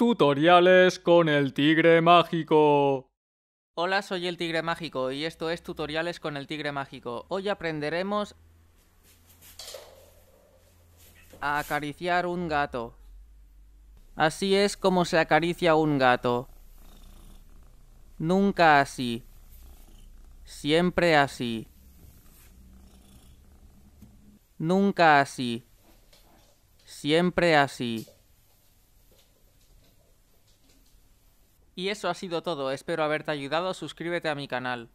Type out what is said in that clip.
Tutoriales con el tigre mágico. Hola, soy el tigre mágico y esto es Tutoriales con el tigre mágico. Hoy aprenderemos a acariciar un gato. Así es como se acaricia un gato. Nunca así. Siempre así. Nunca así. Siempre así. Y eso ha sido todo, espero haberte ayudado, suscríbete a mi canal.